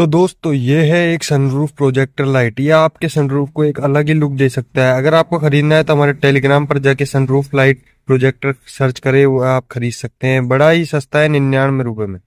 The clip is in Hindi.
तो दोस्तों तो ये है एक सनरूफ प्रोजेक्टर लाइट ये आपके सनरूफ को एक अलग ही लुक दे सकता है अगर आपको खरीदना है तो हमारे टेलीग्राम पर जाके सनरूफ लाइट प्रोजेक्टर सर्च करें वो आप खरीद सकते हैं बड़ा ही सस्ता है निन्यानवे रुपए में